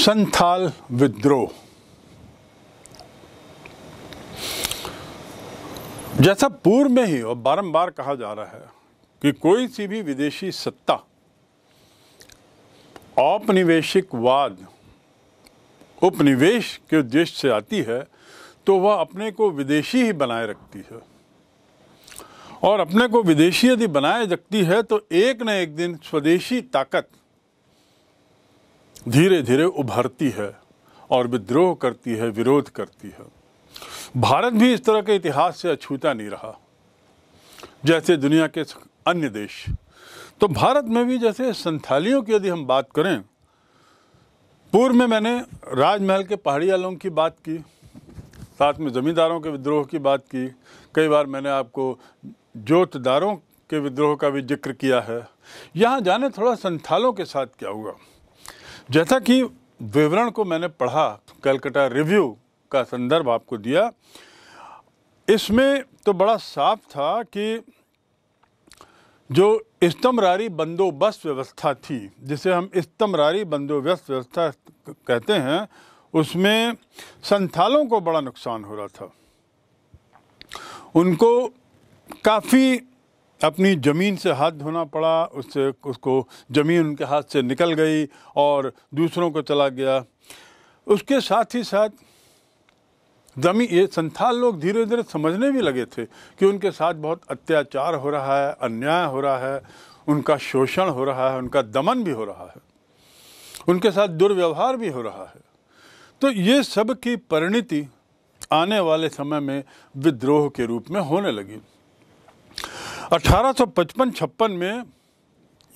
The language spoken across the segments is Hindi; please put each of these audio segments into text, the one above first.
संथाल विद्रोह जैसा पूर्व में ही और बारंबार कहा जा रहा है कि कोई सी भी विदेशी सत्ता औपनिवेशिकवाद उपनिवेश के उद्देश्य से आती है तो वह अपने को विदेशी ही बनाए रखती है और अपने को विदेशी यदि बनाए रखती है तो एक न एक दिन स्वदेशी ताकत धीरे धीरे उभरती है और विद्रोह करती है विरोध करती है भारत भी इस तरह के इतिहास से अछूता नहीं रहा जैसे दुनिया के अन्य देश तो भारत में भी जैसे संथालियों की यदि हम बात करें पूर्व में मैंने राजमहल के पहाड़ी आलों की बात की साथ में ज़मींदारों के विद्रोह की बात की कई बार मैंने आपको जोतदारों के विद्रोह का भी जिक्र किया है यहाँ जाने थोड़ा संथालों के साथ क्या हुआ जैसा कि विवरण को मैंने पढ़ा कलकत्ता रिव्यू का संदर्भ आपको दिया इसमें तो बड़ा साफ था कि जो इस्तमरारी बंदोबस्त व्यवस्था थी जिसे हम इस्तमरारी बंदोबस्त व्यवस्था कहते हैं उसमें संथालों को बड़ा नुकसान हो रहा था उनको काफ़ी अपनी ज़मीन से हाथ धोना पड़ा उससे उसको ज़मीन उनके हाथ से निकल गई और दूसरों को चला गया उसके साथ ही साथ जमी ये संथाल लोग धीरे धीरे समझने भी लगे थे कि उनके साथ बहुत अत्याचार हो रहा है अन्याय हो रहा है उनका शोषण हो रहा है उनका दमन भी हो रहा है उनके साथ दुर्व्यवहार भी हो रहा है तो ये सब की परिणति आने वाले समय में विद्रोह के रूप में होने लगी अठारह छप्पन में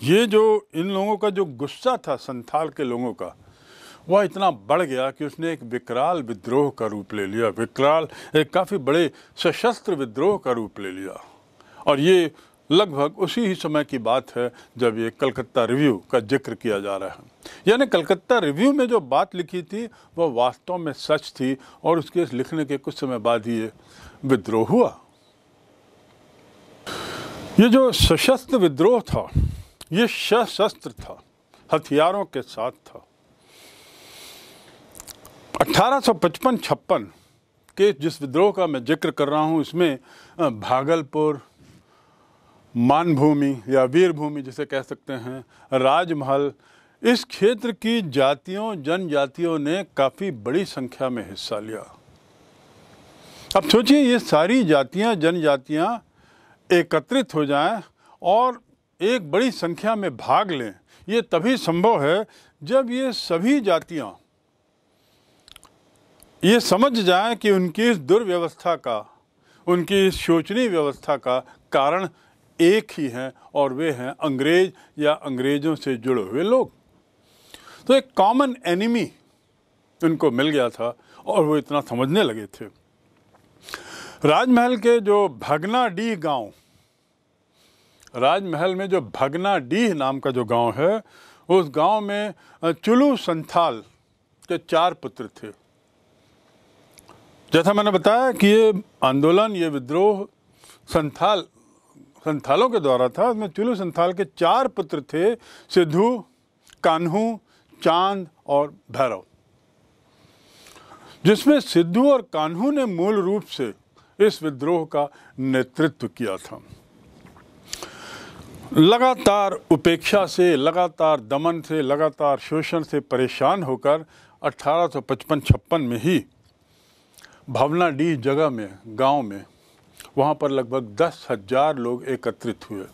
ये जो इन लोगों का जो गुस्सा था संथाल के लोगों का वह इतना बढ़ गया कि उसने एक विकराल विद्रोह का रूप ले लिया विकराल एक काफ़ी बड़े सशस्त्र विद्रोह का रूप ले लिया और ये लगभग उसी ही समय की बात है जब ये कलकत्ता रिव्यू का जिक्र किया जा रहा है यानी कलकत्ता रिव्यू में जो बात लिखी थी वह वास्तव में सच थी और उसके लिखने के कुछ समय बाद ही ये विद्रोह हुआ ये जो सशस्त्र विद्रोह था ये सशस्त्र था हथियारों के साथ था 1855-56 के जिस विद्रोह का मैं जिक्र कर रहा हूँ इसमें भागलपुर मानभूमि या वीरभूमि जिसे कह सकते हैं राजमहल इस क्षेत्र की जातियों जनजातियों ने काफ़ी बड़ी संख्या में हिस्सा लिया अब सोचिए ये सारी जातियाँ जनजातियां एकत्रित हो जाएं और एक बड़ी संख्या में भाग लें ये तभी संभव है जब ये सभी जातियां ये समझ जाएं कि उनकी इस दुर्व्यवस्था का उनकी इस शोचनीय व्यवस्था का कारण एक ही है और वे हैं अंग्रेज या अंग्रेजों से जुड़े हुए लोग तो एक कॉमन एनिमी उनको मिल गया था और वो इतना समझने लगे थे राजमहल के जो भगना डी गांव राजमहल में जो भगना डीह नाम का जो गांव है उस गांव में चुलू संथाल के चार पुत्र थे जैसा मैंने बताया कि ये आंदोलन ये विद्रोह संथाल संथालों के द्वारा था उसमें चुलू संथाल के चार पुत्र थे सिद्धू कान्हू चांद और भैरव जिसमें सिद्धू और कान्हू ने मूल रूप से इस विद्रोह का नेतृत्व किया था लगातार उपेक्षा से लगातार दमन से लगातार शोषण से परेशान होकर 1855-56 में ही भावना डी जगह में गांव में वहां पर लगभग दस हजार लोग एकत्रित हुए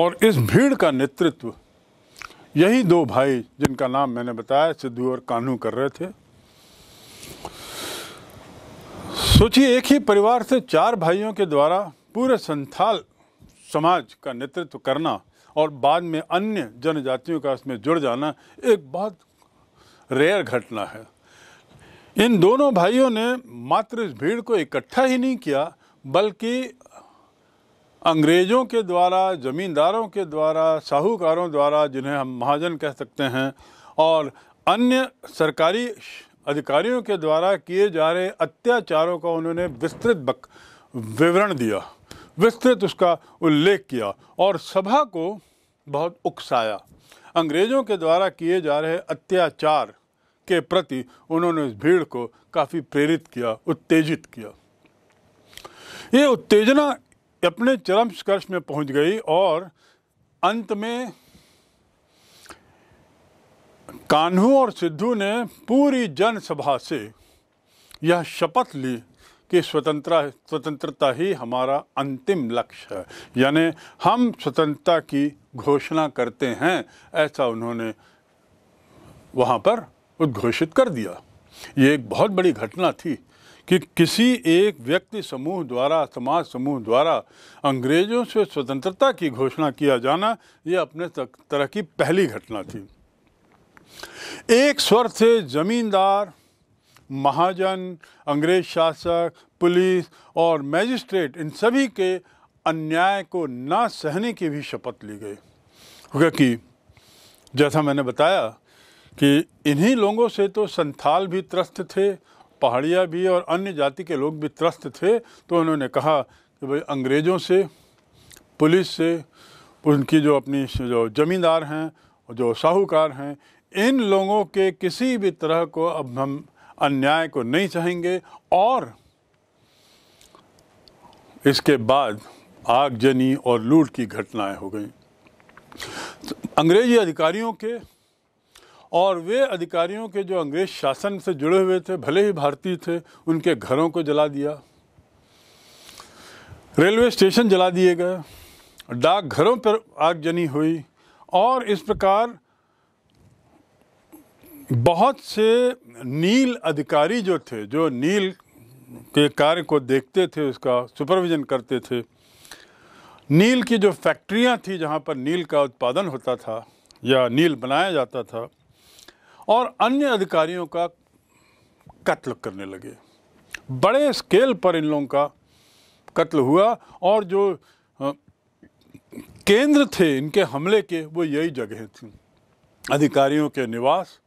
और इस भीड़ का नेतृत्व यही दो भाई जिनका नाम मैंने बताया सिद्धू और कानू कर रहे थे सोचिए एक ही परिवार से चार भाइयों के द्वारा पूरे संथाल समाज का नेतृत्व करना और बाद में अन्य जनजातियों का इसमें जुड़ जाना एक बहुत रेयर घटना है इन दोनों भाइयों ने मात्र इस भीड़ को इकट्ठा ही नहीं किया बल्कि अंग्रेज़ों के द्वारा ज़मींदारों के द्वारा साहूकारों द्वारा जिन्हें हम महाजन कह सकते हैं और अन्य सरकारी अधिकारियों के द्वारा किए जा रहे अत्याचारों का उन्होंने विस्तृत विवरण दिया विस्तृत उसका उल्लेख किया और सभा को बहुत उकसाया अंग्रेज़ों के द्वारा किए जा रहे अत्याचार के प्रति उन्होंने इस भीड़ को काफ़ी प्रेरित किया उत्तेजित किया ये उत्तेजना अपने चरम स्कर्ष में पहुंच गई और अंत में कान्हू और सिद्धू ने पूरी जनसभा से यह शपथ ली कि स्वतंत्रता स्वतंत्रता ही हमारा अंतिम लक्ष्य है यानी हम स्वतंत्रता की घोषणा करते हैं ऐसा उन्होंने वहाँ पर उद्घोषित कर दिया ये एक बहुत बड़ी घटना थी कि किसी एक व्यक्ति समूह द्वारा समाज समूह द्वारा अंग्रेज़ों से स्वतंत्रता की घोषणा किया जाना ये अपने तरह की पहली घटना थी एक स्वर थे जमींदार महाजन अंग्रेज शासक पुलिस और मैजिस्ट्रेट इन सभी के अन्याय को ना सहने की भी शपथ ली गई क्योंकि जैसा मैंने बताया कि इन्हीं लोगों से तो संथाल भी त्रस्त थे पहाड़िया भी और अन्य जाति के लोग भी त्रस्त थे तो उन्होंने कहा कि भाई अंग्रेज़ों से पुलिस से उनकी जो अपनी जो ज़मींदार हैं जो साहूकार हैं इन लोगों के किसी भी तरह को अब हम अन्याय को नहीं चाहेंगे और इसके बाद आगजनी और लूट की घटनाएं हो गई अंग्रेजी अधिकारियों के और वे अधिकारियों के जो अंग्रेज शासन से जुड़े हुए थे भले ही भारतीय थे उनके घरों को जला दिया रेलवे स्टेशन जला दिए गए डाकघरों पर आगजनी हुई और इस प्रकार बहुत से नील अधिकारी जो थे जो नील के कार्य को देखते थे उसका सुपरविजन करते थे नील की जो फैक्ट्रियां थी जहां पर नील का उत्पादन होता था या नील बनाया जाता था और अन्य अधिकारियों का कत्ल करने लगे बड़े स्केल पर इन लोगों का कत्ल हुआ और जो केंद्र थे इनके हमले के वो यही जगह थी अधिकारियों के निवास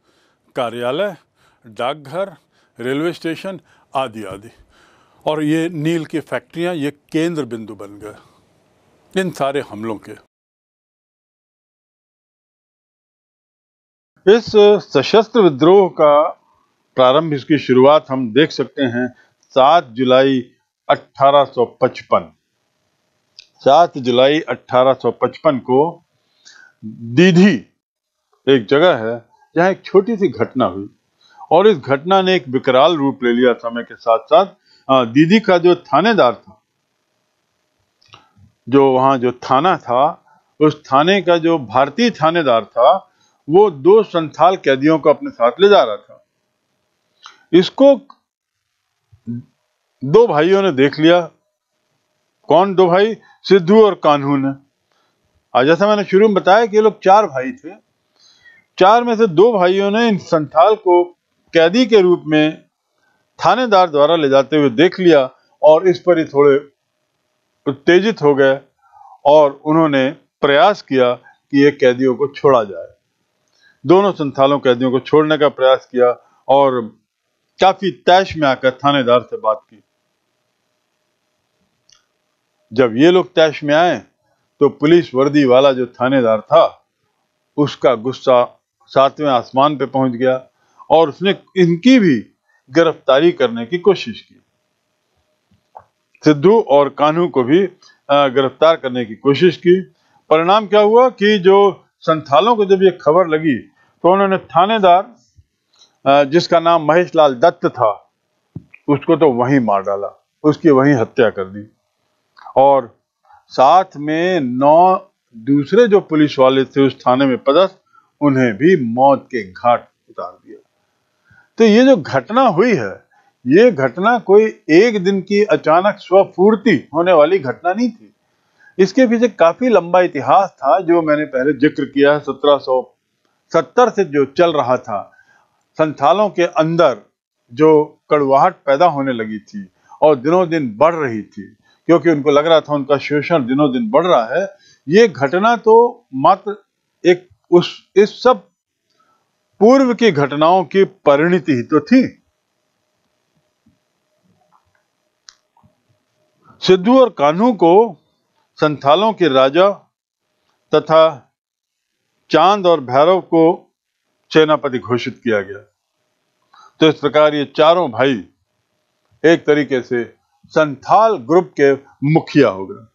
कार्यालय डाकघर रेलवे स्टेशन आदि आदि और ये नील की फैक्ट्रियां ये केंद्र बिंदु बन गए इन सारे हमलों के इस सशस्त्र विद्रोह का प्रारंभ इसकी शुरुआत हम देख सकते हैं 7 जुलाई 1855 7 जुलाई 1855 को दीधी एक जगह है जहां एक छोटी सी घटना हुई और इस घटना ने एक विकराल रूप ले लिया समय के साथ साथ दीदी का जो थानेदार था जो वहां जो थाना था उस थाने का जो भारतीय थानेदार था वो दो संथाल कैदियों को अपने साथ ले जा रहा था इसको दो भाइयों ने देख लिया कौन दो भाई सिद्धू और कान्हू ने आज जैसा मैंने शुरू में बताया कि ये लोग चार भाई थे चार में से दो भाइयों ने इन संथाल को कैदी के रूप में थानेदार द्वारा ले जाते हुए देख लिया और इस पर ही थोड़े उत्तेजित हो गए और उन्होंने प्रयास किया कि ये कैदियों को छोड़ा जाए दोनों संथालों कैदियों को छोड़ने का प्रयास किया और काफी तैश में आकर थानेदार से बात की जब ये लोग तैश में आए तो पुलिस वर्दी वाला जो थानेदार था उसका गुस्सा सातवें आसमान पे पहुंच गया और उसने इनकी भी गिरफ्तारी करने की कोशिश की सिद्धू और कानू को भी गिरफ्तार करने की कोशिश की परिणाम क्या हुआ कि जो संथालों को जब ये खबर लगी तो उन्होंने थानेदार जिसका नाम महेश लाल दत्त था उसको तो वहीं मार डाला उसकी वहीं हत्या कर दी और साथ में नौ दूसरे जो पुलिस वाले थे उस थाने में पदस्थ उन्हें भी मौत के घाट उतार दिया तो ये जो घटना हुई है ये घटना कोई एक दिन की अचानक स्वपूर्ति होने वाली घटना नहीं थी इसके पीछे काफी लंबा इतिहास था जो मैंने पहले जिक्र किया है सत्रह से जो चल रहा था संथालों के अंदर जो कड़वाहट पैदा होने लगी थी और दिनों दिन बढ़ रही थी क्योंकि उनको लग रहा था उनका शोषण दिनों दिन बढ़ रहा है ये घटना तो मात्र उस इस सब पूर्व की घटनाओं की परिणति ही तो थी सिद्धू और कान्हू को संथालों के राजा तथा चांद और भैरव को सेनापति घोषित किया गया तो इस प्रकार ये चारों भाई एक तरीके से संथाल ग्रुप के मुखिया हो गए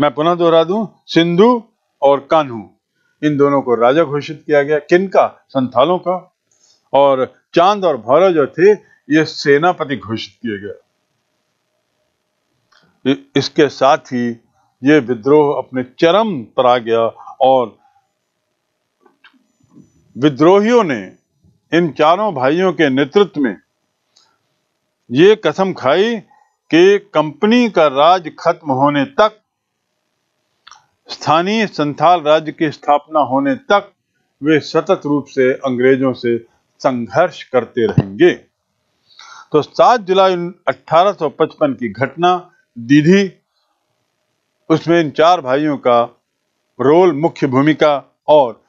मैं पुनः दोहरा दूं सिंधु और कान्हू इन दोनों को राजा घोषित किया गया किनका संथालों का और चांद और भौरव जो थे ये सेनापति घोषित किए गए इसके साथ ही ये विद्रोह अपने चरम पर आ गया और विद्रोहियों ने इन चारों भाइयों के नेतृत्व में ये कसम खाई कि कंपनी का राज खत्म होने तक स्थानीय संथाल राज्य की स्थापना होने तक वे सतत रूप से अंग्रेजों से संघर्ष करते रहेंगे तो 7 जुलाई 1855 की घटना दीदी उसमें इन चार भाइयों का रोल मुख्य भूमिका और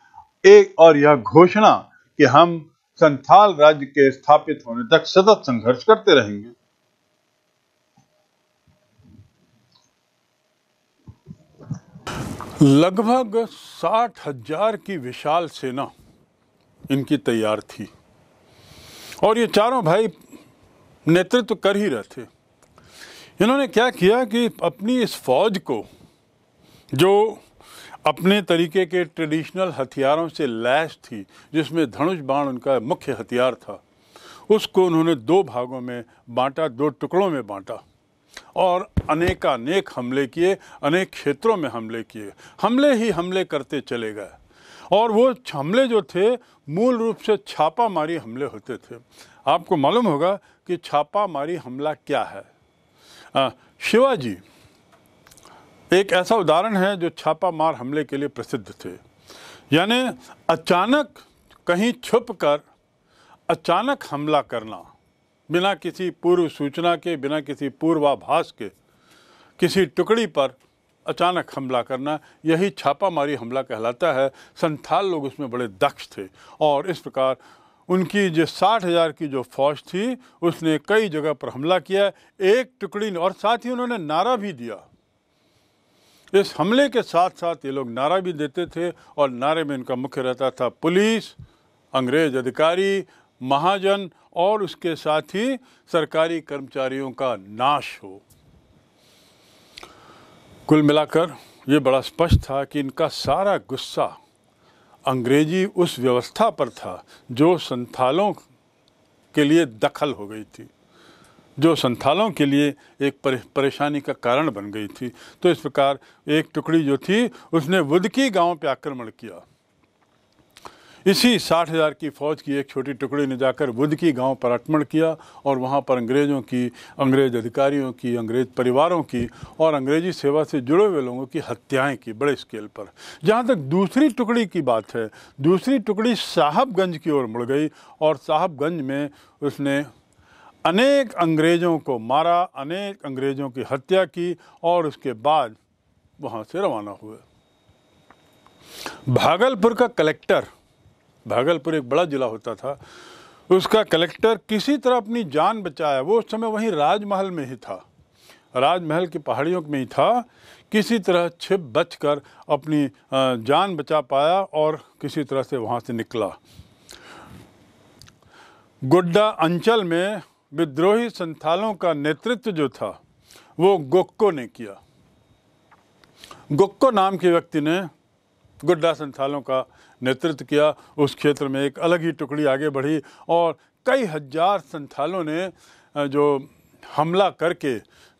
एक और यह घोषणा कि हम संथाल राज्य के स्थापित होने तक सतत संघर्ष करते रहेंगे लगभग साठ हजार की विशाल सेना इनकी तैयार थी और ये चारों भाई नेतृत्व कर ही रहे थे इन्होंने क्या किया कि अपनी इस फौज को जो अपने तरीके के ट्रेडिशनल हथियारों से लैस थी जिसमें धनुष बाण उनका मुख्य हथियार था उसको उन्होंने दो भागों में बांटा दो टुकड़ों में बांटा और अनेकानेक हमले किए अनेक क्षेत्रों में हमले किए हमले ही हमले करते चले गए और वो हमले जो थे मूल रूप से छापामारी हमले होते थे आपको मालूम होगा कि छापामारी हमला क्या है आ, शिवाजी एक ऐसा उदाहरण है जो छापामार हमले के लिए प्रसिद्ध थे यानी अचानक कहीं छुप कर अचानक हमला करना बिना किसी पूर्व सूचना के बिना किसी पूर्वाभास के किसी टुकड़ी पर अचानक हमला करना यही छापामारी हमला कहलाता है संथाल लोग उसमें बड़े दक्ष थे और इस प्रकार उनकी जो साठ हज़ार की जो फौज थी उसने कई जगह पर हमला किया एक टुकड़ी और साथ ही उन्होंने नारा भी दिया इस हमले के साथ साथ ये लोग नारा भी देते थे और नारे में इनका मुख्य रहता था पुलिस अंग्रेज अधिकारी महाजन और उसके साथ ही सरकारी कर्मचारियों का नाश हो कुल मिलाकर ये बड़ा स्पष्ट था कि इनका सारा गुस्सा अंग्रेजी उस व्यवस्था पर था जो संथालों के लिए दखल हो गई थी जो संथालों के लिए एक परेशानी का कारण बन गई थी तो इस प्रकार एक टुकड़ी जो थी उसने वुदकी गांव पर आक्रमण किया इसी साठ हजार की फौज की एक छोटी टुकड़ी ने जाकर बुद्ध की गांव पर आक्रमण किया और वहां पर अंग्रेजों की अंग्रेज अधिकारियों की अंग्रेज परिवारों की और अंग्रेजी सेवा से जुड़े हुए लोगों की हत्याएं की बड़े स्केल पर जहां तक दूसरी टुकड़ी की बात है दूसरी टुकड़ी साहबगंज की ओर मुड़ गई और साहबगंज में उसने अनेक अंग्रेज़ों को मारा अनेक अंग्रेज़ों की हत्या की और उसके बाद वहाँ से रवाना हुए भागलपुर का कलेक्टर भागलपुर एक बड़ा जिला होता था उसका कलेक्टर किसी तरह अपनी जान बचाया वो उस समय वहीं राजमहल में ही था राजमहल की पहाड़ियों में ही था किसी तरह छिप बच कर अपनी जान बचा पाया और किसी तरह से वहाँ से निकला गुड्डा अंचल में विद्रोही संथालों का नेतृत्व जो था वो गोक्को ने किया गोक्को नाम के व्यक्ति ने गुड्डा संथालों का नेतृत्व किया उस क्षेत्र में एक अलग ही टुकड़ी आगे बढ़ी और कई हजार संथालों ने जो हमला करके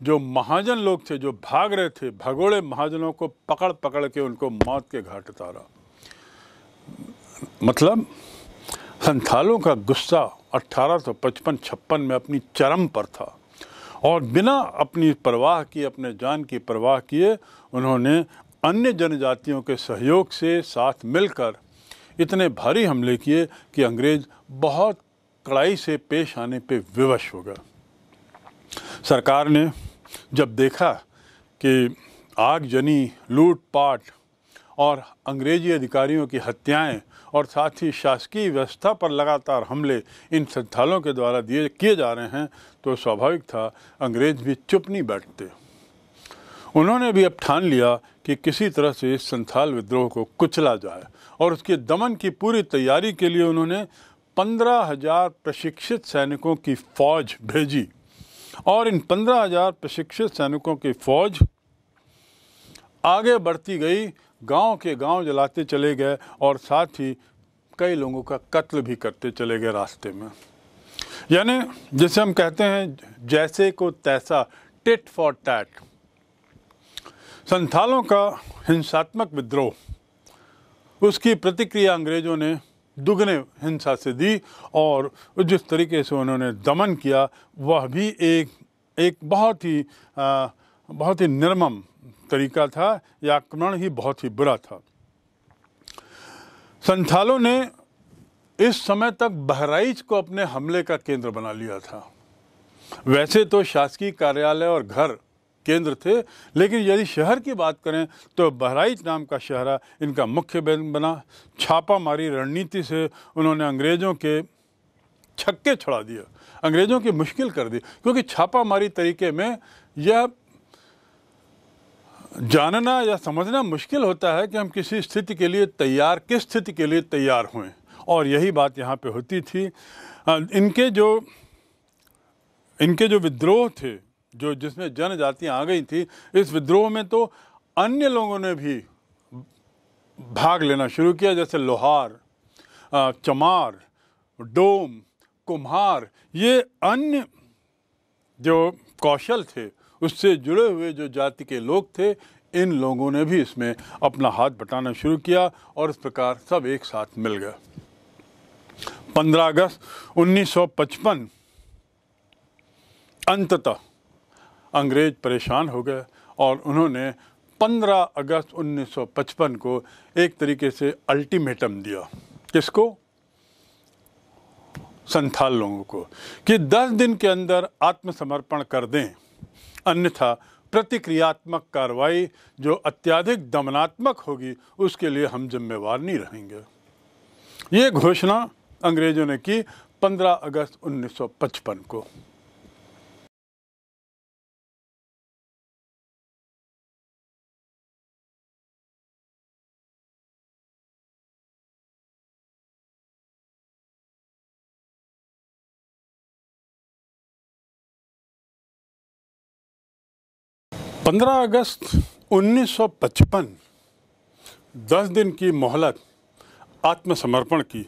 जो महाजन लोग थे जो भाग रहे थे भगोड़े महाजनों को पकड़ पकड़ के उनको मौत के घाट उतारा मतलब संथालों का गुस्सा 1855-56 में अपनी चरम पर था और बिना अपनी परवाह किए अपने जान की परवाह किए उन्होंने अन्य जनजातियों के सहयोग से साथ मिलकर इतने भारी हमले किए कि अंग्रेज बहुत कड़ाई से पेश आने पे विवश हो गया सरकार ने जब देखा कि आगजनी लूटपाट और अंग्रेजी अधिकारियों की हत्याएं और साथ ही शासकीय व्यवस्था पर लगातार हमले इन संथालों के द्वारा दिए किए जा रहे हैं तो स्वाभाविक था अंग्रेज भी चुप नहीं बैठते उन्होंने भी अब ठान लिया कि किसी तरह से इस संथाल विद्रोह को कुचला जाए और उसके दमन की पूरी तैयारी के लिए उन्होंने पंद्रह हजार प्रशिक्षित सैनिकों की फौज भेजी और इन पंद्रह हजार प्रशिक्षित सैनिकों की फौज आगे बढ़ती गई गांव के गांव जलाते चले गए और साथ ही कई लोगों का कत्ल भी करते चले गए रास्ते में यानी जिसे हम कहते हैं जैसे को तैसा टिट फॉर टैट संथालों का हिंसात्मक विद्रोह उसकी प्रतिक्रिया अंग्रेज़ों ने दुगने हिंसा से दी और जिस तरीके से उन्होंने दमन किया वह भी एक एक बहुत ही आ, बहुत ही निर्मम तरीका था या आक्रमण ही बहुत ही बुरा था संथालों ने इस समय तक बहराइच को अपने हमले का केंद्र बना लिया था वैसे तो शासकीय कार्यालय और घर केंद्र थे लेकिन यदि शहर की बात करें तो बहराइच नाम का शहरा इनका मुख्य बैंक बना छापामारी रणनीति से उन्होंने अंग्रेज़ों के छक्के छुड़ा दिया अंग्रेज़ों की मुश्किल कर दी क्योंकि छापामारी तरीके में यह जानना या समझना मुश्किल होता है कि हम किसी स्थिति के लिए तैयार किस स्थिति के लिए तैयार हुए और यही बात यहाँ पे होती थी इनके जो इनके जो विद्रोह थे जो जिसमें जनजातियां आ गई थी इस विद्रोह में तो अन्य लोगों ने भी भाग लेना शुरू किया जैसे लोहार चमार डोम कुम्हार ये अन्य जो कौशल थे उससे जुड़े हुए जो जाति के लोग थे इन लोगों ने भी इसमें अपना हाथ बटाना शुरू किया और इस प्रकार सब एक साथ मिल गए 15 अगस्त 1955 अंततः अंग्रेज़ परेशान हो गए और उन्होंने 15 अगस्त 1955 को एक तरीके से अल्टीमेटम दिया किसको संथाल लोगों को कि 10 दिन के अंदर आत्मसमर्पण कर दें अन्यथा प्रतिक्रियात्मक कार्रवाई जो अत्याधिक दमनात्मक होगी उसके लिए हम जिम्मेवार नहीं रहेंगे ये घोषणा अंग्रेज़ों ने की 15 अगस्त 1955 को 15 अगस्त 1955 10 दिन की मोहलत आत्मसमर्पण की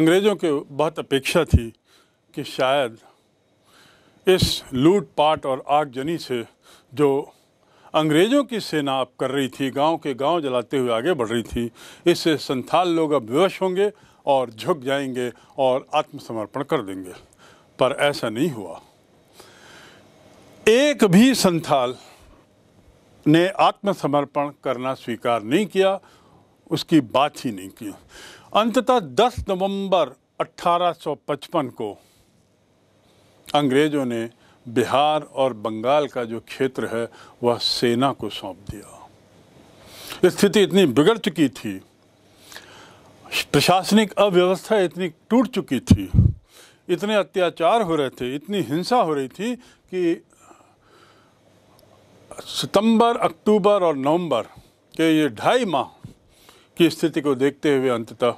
अंग्रेज़ों के बहुत अपेक्षा थी कि शायद इस लूटपाट और आगजनी से जो अंग्रेज़ों की सेना अब कर रही थी गांव के गांव जलाते हुए आगे बढ़ रही थी इससे संथाल लोग अब विवश होंगे और झुक जाएंगे और आत्मसमर्पण कर देंगे पर ऐसा नहीं हुआ एक भी संथाल ने आत्मसमर्पण करना स्वीकार नहीं किया उसकी बात ही नहीं की अंततः 10 नवंबर 1855 को अंग्रेज़ों ने बिहार और बंगाल का जो क्षेत्र है वह सेना को सौंप दिया स्थिति इतनी बिगड़ चुकी थी प्रशासनिक अव्यवस्था इतनी टूट चुकी थी इतने अत्याचार हो रहे थे इतनी हिंसा हो रही थी कि सितंबर अक्टूबर और नवंबर के ये ढाई माह की स्थिति को देखते हुए अंततः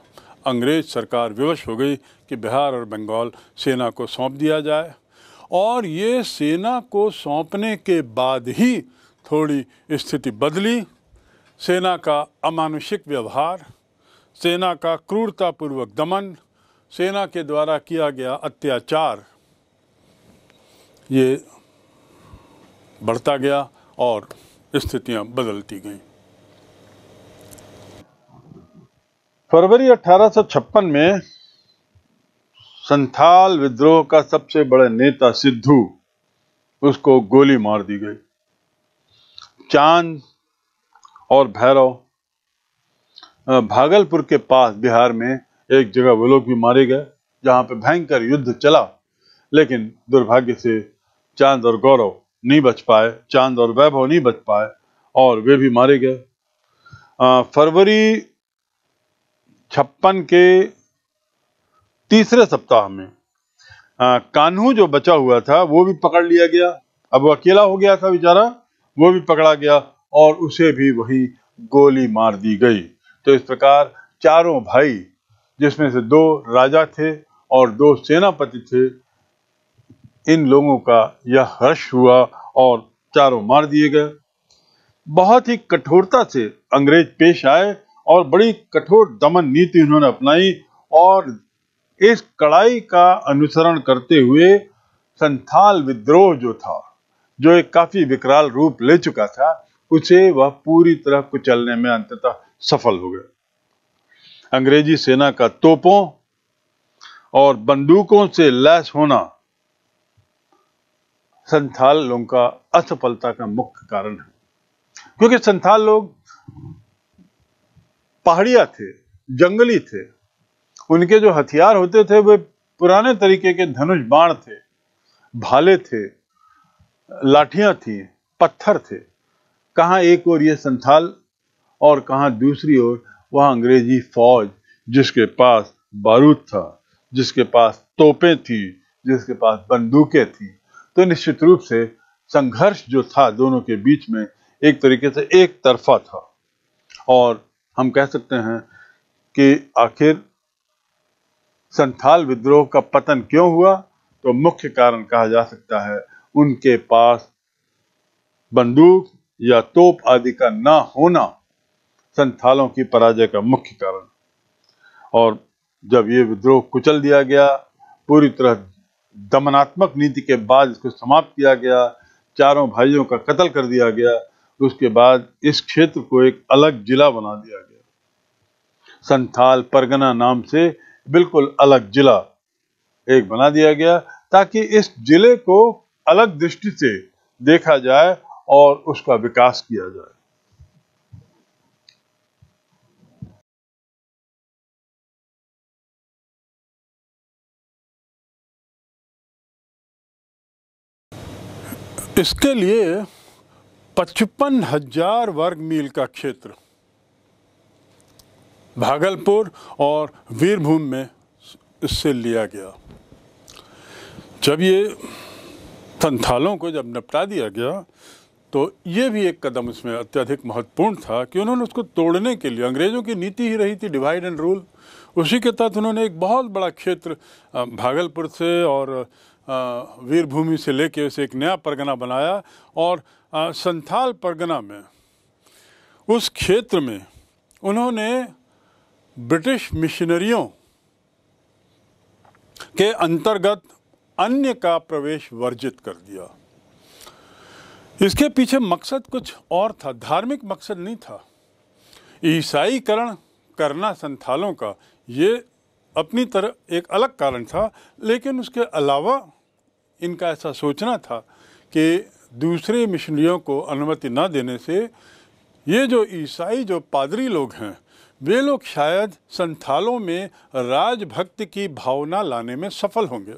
अंग्रेज सरकार विवश हो गई कि बिहार और बंगाल सेना को सौंप दिया जाए और ये सेना को सौंपने के बाद ही थोड़ी स्थिति बदली सेना का अमानुषिक व्यवहार सेना का क्रूरतापूर्वक दमन सेना के द्वारा किया गया अत्याचार ये बढ़ता गया और स्थितियां बदलती गईं फरवरी 1856 में संथाल विद्रोह का सबसे बड़ा नेता सिद्धू उसको गोली मार दी गई चांद और भैरव भागलपुर के पास बिहार में एक जगह वो लोग भी मारे गए जहां पे भयंकर युद्ध चला लेकिन दुर्भाग्य से चांद और गौरव नहीं बच पाए चांद और वैभव नहीं बच पाए और वे भी मारे गए फरवरी छप्पन के तीसरे सप्ताह में कान्हू जो बचा हुआ था वो भी पकड़ लिया गया अब वो अकेला हो गया था बेचारा वो भी पकड़ा गया और उसे भी वही गोली मार दी गई तो इस प्रकार चारों भाई जिसमें से दो राजा थे और दो सेनापति थे इन लोगों का यह हर्ष हुआ और चारों मार दिए गए बहुत ही कठोरता से अंग्रेज पेश आए और बड़ी कठोर दमन नीति उन्होंने अपनाई और इस कड़ाई का अनुसरण करते हुए संथाल विद्रोह जो था जो एक काफी विकराल रूप ले चुका था उसे वह पूरी तरह कुचलने में अंततः सफल हो गए अंग्रेजी सेना का तोपों और बंदूकों से लैस होना संथाल लोगों का असफलता का मुख्य कारण है क्योंकि संथाल लोग पहाड़िया थे जंगली थे उनके जो हथियार होते थे वे पुराने तरीके के धनुष बाण थे भाले थे लाठियां थी पत्थर थे कहा एक ओर ये संथाल और कहा दूसरी ओर वह अंग्रेजी फौज जिसके पास बारूद था जिसके पास तोपें थी जिसके पास बंदूकें थी तो निश्चित रूप से संघर्ष जो था दोनों के बीच में एक तरीके से एक तरफा था और हम कह सकते हैं कि आखिर संथाल विद्रोह का पतन क्यों हुआ तो मुख्य कारण कहा जा सकता है उनके पास बंदूक या तोप आदि का ना होना संथालों की पराजय का मुख्य कारण और जब ये विद्रोह कुचल दिया गया पूरी तरह दमनात्मक नीति के बाद इसको समाप्त किया गया चारों भाइयों का कत्ल कर दिया गया उसके बाद इस क्षेत्र को एक अलग जिला बना दिया गया संथाल परगना नाम से बिल्कुल अलग जिला एक बना दिया गया ताकि इस जिले को अलग दृष्टि से देखा जाए और उसका विकास किया जाए इसके लिए पचपन हजार वर्ग मील का क्षेत्र भागलपुर और वीरभूम में इससे लिया गया जब ये संथालों को जब निपटा दिया गया तो ये भी एक कदम इसमें अत्यधिक महत्वपूर्ण था कि उन्होंने उसको तोड़ने के लिए अंग्रेज़ों की नीति ही रही थी डिवाइड एंड रूल उसी के तहत उन्होंने एक बहुत बड़ा क्षेत्र भागलपुर से और वीरभूमि से लेके उसे एक नया परगना बनाया और संथाल परगना में उस क्षेत्र में उन्होंने ब्रिटिश मिशनरियों के अंतर्गत अन्य का प्रवेश वर्जित कर दिया इसके पीछे मकसद कुछ और था धार्मिक मकसद नहीं था ईसाईकरण करना संथालों का ये अपनी तरह एक अलग कारण था लेकिन उसके अलावा इनका ऐसा सोचना था कि दूसरे मिशनरियों को अनुमति ना देने से ये जो ईसाई जो पादरी लोग हैं वे लोग शायद संथालों में राजभक्त की भावना लाने में सफल होंगे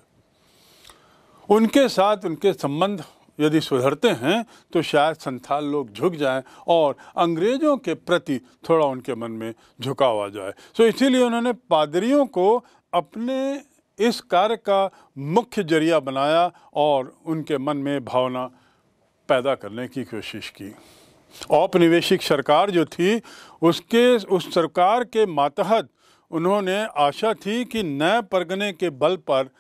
उनके साथ उनके संबंध यदि सुधरते हैं तो शायद संथाल लोग झुक जाएं और अंग्रेजों के प्रति थोड़ा उनके मन में झुकाव आ जाए सो तो इसीलिए उन्होंने पादरियों को अपने इस कार्य का मुख्य जरिया बनाया और उनके मन में भावना पैदा करने की कोशिश की औपनिवेशिक सरकार जो थी उसके उस सरकार के मातहत उन्होंने आशा थी कि नए परगने के बल पर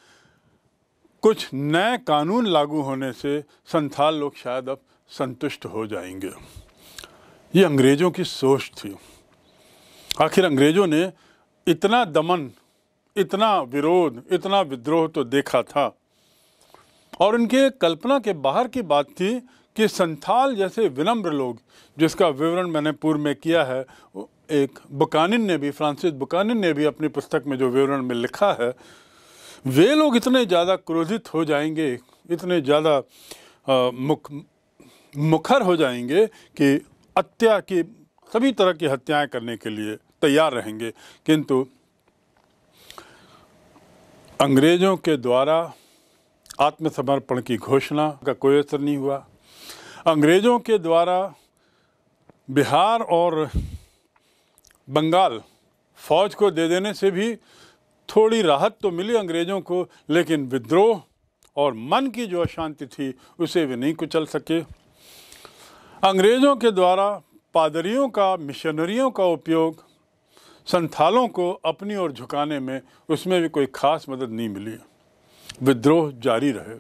कुछ नए कानून लागू होने से संथाल लोग शायद अब संतुष्ट हो जाएंगे ये अंग्रेज़ों की सोच थी आखिर अंग्रेज़ों ने इतना दमन इतना विरोध इतना विद्रोह तो देखा था और इनके कल्पना के बाहर की बात थी कि संथाल जैसे विनम्र लोग जिसका विवरण मैंने पूर्व में किया है एक बुकानिन ने भी फ्रांसिस बुकानिन ने भी अपनी पुस्तक में जो विवरण में लिखा है वे लोग इतने ज़्यादा क्रोधित हो जाएंगे इतने ज़्यादा मुख मुखर हो जाएंगे कि हत्या की सभी तरह की हत्याएं करने के लिए तैयार रहेंगे किंतु अंग्रेज़ों के द्वारा आत्मसमर्पण की घोषणा का कोई असर नहीं हुआ अंग्रेज़ों के द्वारा बिहार और बंगाल फौज को दे देने से भी थोड़ी राहत तो मिली अंग्रेज़ों को लेकिन विद्रोह और मन की जो अशांति थी उसे भी नहीं कुचल सके अंग्रेज़ों के द्वारा पादरियों का मिशनरियों का उपयोग संथालों को अपनी ओर झुकाने में उसमें भी कोई खास मदद नहीं मिली विद्रोह जारी रहे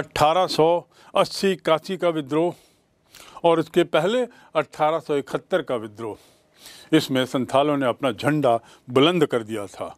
1880 काशी का विद्रोह और उसके पहले 1871 का विद्रोह इसमें संथालों ने अपना झंडा बुलंद कर दिया था